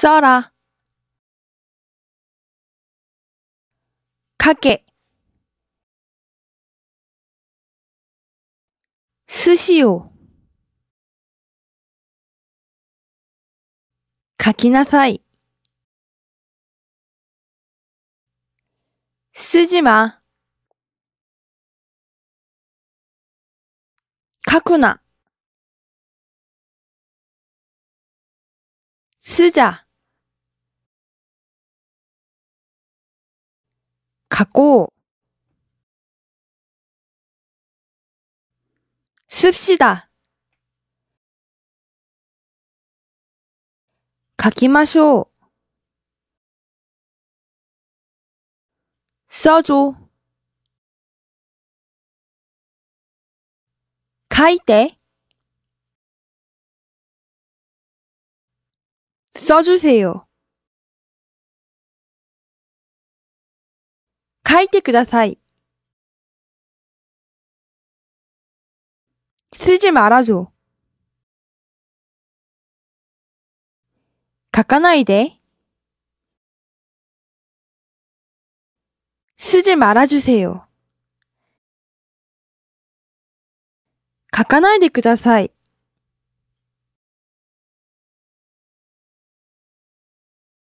空かけ寿司をかきなさい。筋間書くな。すじゃ。 갖고 씁시다. 가기마쇼. 써줘. 가이때. 써주세요. 書いてください。쓰지말아 줘。 書かないで。쓰지말아주세 요。 書かないでください。